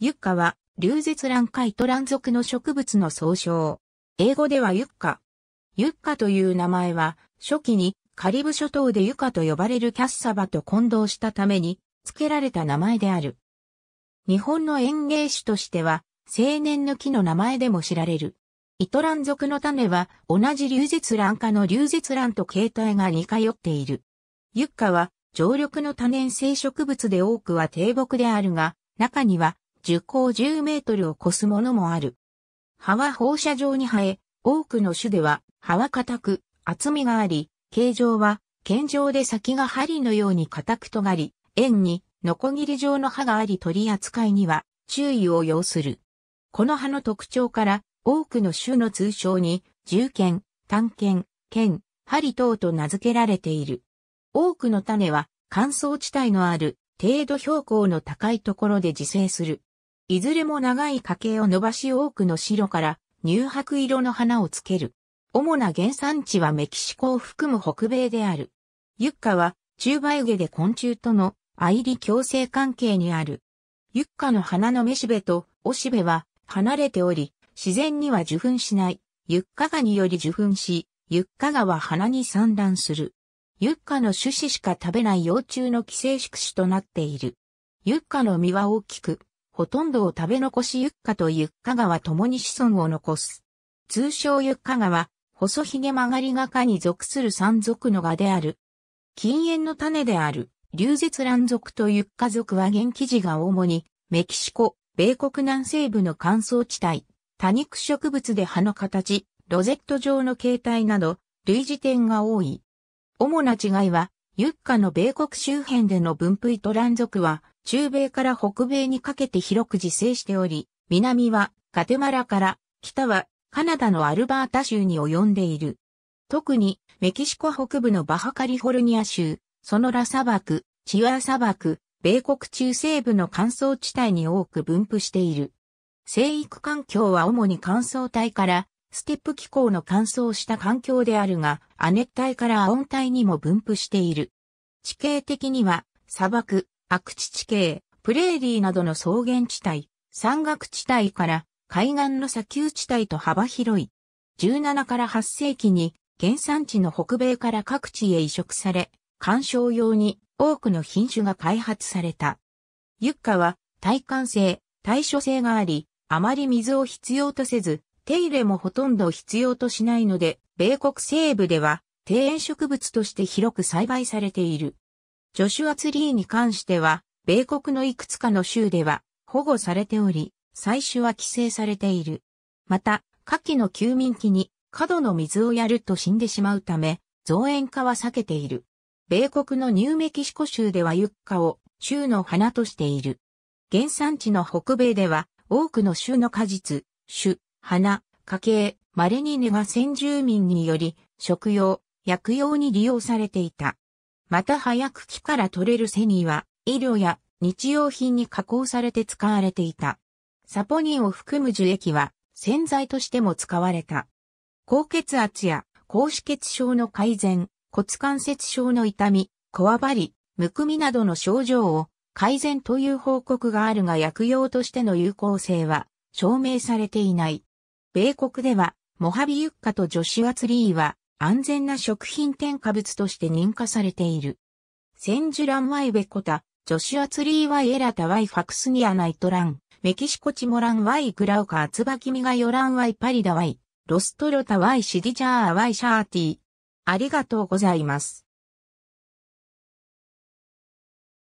ユッカは、流絶蘭科イト属の植物の総称。英語ではユッカ。ユッカという名前は、初期にカリブ諸島でユカと呼ばれるキャッサバと混同したために、付けられた名前である。日本の園芸種としては、青年の木の名前でも知られる。イトラン属の種は、同じ流絶蘭科の流絶蘭と形態が似通っている。ユッカは、常緑の多年生植物で多くは低木であるが、中には樹高10メートルを超すものもある。葉は放射状に生え、多くの種では葉は硬く、厚みがあり、形状は、剣状で先が針のように硬く尖り、円に、ノコギリ状の刃があり取り扱いには注意を要する。この葉の特徴から多くの種の通称に銃剣、探剣、剣、針等と名付けられている。多くの種は乾燥地帯のある程度標高の高いところで自生する。いずれも長い花茎を伸ばし多くの白から乳白色の花をつける。主な原産地はメキシコを含む北米である。ユッカは中梅毛で昆虫との愛理共生関係にある。ユッカの花のメシベとオシベは離れており、自然には受粉しない。ユッカガにより受粉し、ユッカガは花に産卵する。ユッカの種子しか食べない幼虫の寄生宿主となっている。ユッカの実は大きく、ほとんどを食べ残しユッカとユッカ川共に子孫を残す。通称ユッカ川、細ひげ曲がりがかに属する山族の画である。禁煙の種である、流絶乱族とユッカ族は元気時が主に、メキシコ、米国南西部の乾燥地帯、多肉植物で葉の形、ロゼット状の形態など、類似点が多い。主な違いは、ユッカの米国周辺での分布と乱族は、中米から北米にかけて広く自生しており、南はガテマラから、北はカナダのアルバータ州に及んでいる。特にメキシコ北部のバハカリフォルニア州、ソノラ砂漠、チワ砂漠、米国中西部の乾燥地帯に多く分布している。生育環境は主に乾燥帯からステップ気候の乾燥した環境であるが、亜熱帯から亜温帯にも分布している。地形的には砂漠、悪地地形、プレーリーなどの草原地帯、山岳地帯から海岸の砂丘地帯と幅広い。17から8世紀に原産地の北米から各地へ移植され、観賞用に多くの品種が開発された。ユッカは耐寒性、耐暑性があり、あまり水を必要とせず、手入れもほとんど必要としないので、米国西部では庭園植物として広く栽培されている。ジョシュアツリーに関しては、米国のいくつかの州では保護されており、採取は規制されている。また、下記の休眠期に過度の水をやると死んでしまうため、増援化は避けている。米国のニューメキシコ州ではユッカを州の花としている。原産地の北米では多くの州の果実、種、花、家系、稀に根が先住民により食用、薬用に利用されていた。また早く木から取れるセニは、医療や日用品に加工されて使われていた。サポニンを含む樹液は洗剤としても使われた。高血圧や高脂血症の改善、骨関節症の痛み、こわばり、むくみなどの症状を改善という報告があるが薬用としての有効性は証明されていない。米国ではモハビユッカとジョシュアツリーは安全な食品添加物として認可されている。センジュランワイベコタ、ジシュアツリーワイエラタワイファクスニアナイトラン、メキシコチモランワイグラウカツバキミガヨランワイパリダワイ、ロストロタワイシディジャーワイシャーティー。ありがとうございます。